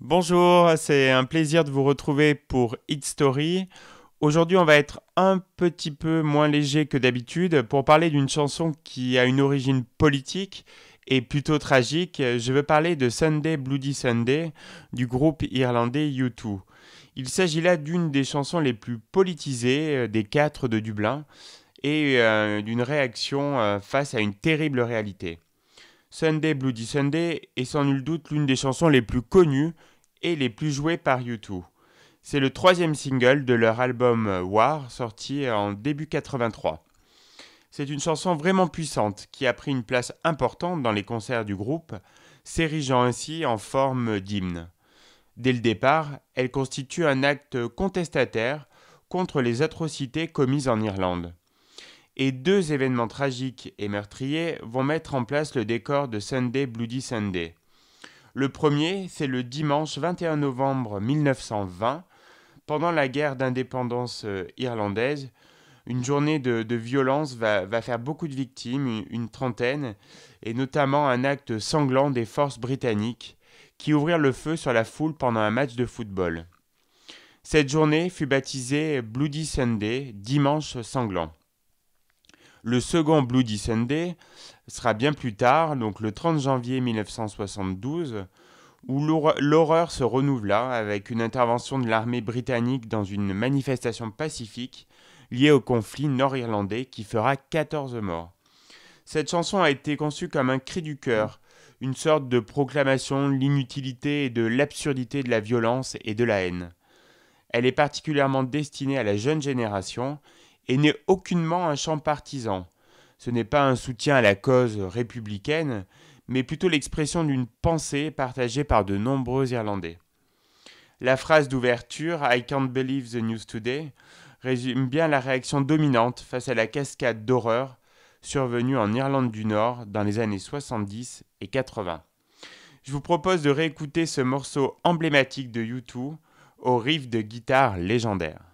Bonjour, c'est un plaisir de vous retrouver pour Hit Story. Aujourd'hui, on va être un petit peu moins léger que d'habitude pour parler d'une chanson qui a une origine politique et plutôt tragique. Je veux parler de Sunday Bloody Sunday du groupe irlandais U2. Il s'agit là d'une des chansons les plus politisées euh, des quatre de Dublin et euh, d'une réaction euh, face à une terrible réalité. Sunday Bloody Sunday est sans nul doute l'une des chansons les plus connues et les plus jouées par U2. C'est le troisième single de leur album euh, War sorti euh, en début 83. C'est une chanson vraiment puissante qui a pris une place importante dans les concerts du groupe, s'érigeant ainsi en forme d'hymne. Dès le départ, elle constitue un acte contestataire contre les atrocités commises en Irlande et deux événements tragiques et meurtriers vont mettre en place le décor de Sunday Bloody Sunday. Le premier, c'est le dimanche 21 novembre 1920, pendant la guerre d'indépendance euh, irlandaise, une journée de, violence va, faire beaucoup de victimes, une, trentaine, et notamment un acte sanglant des forces britanniques qui ouvrirent le feu sur la foule pendant un match de football. Cette journée fut baptisée Bloody Sunday, dimanche sanglant. Le second Bloody Sunday sera bien plus tard, donc le 30 janvier 1972, où l'horreur se renouvela avec une intervention de l'armée britannique dans une manifestation pacifique liée au conflit nord-irlandais qui fera 14 morts. Cette chanson a été conçue comme un cri du cœur, une sorte de proclamation de l'inutilité et de l'absurdité de la violence et de la haine. Elle est particulièrement destinée à la jeune génération et n'est aucunement un champ partisan. Ce n'est pas un soutien à la cause républicaine, mais plutôt l'expression d'une pensée partagée par de nombreux Irlandais. La phrase d'ouverture I can't believe the news today résume bien la réaction dominante face à la cascade d'horreur survenue en Irlande du Nord dans les années 70 et 80. Je vous propose de réécouter ce morceau emblématique de U2 au riff de guitare légendaire.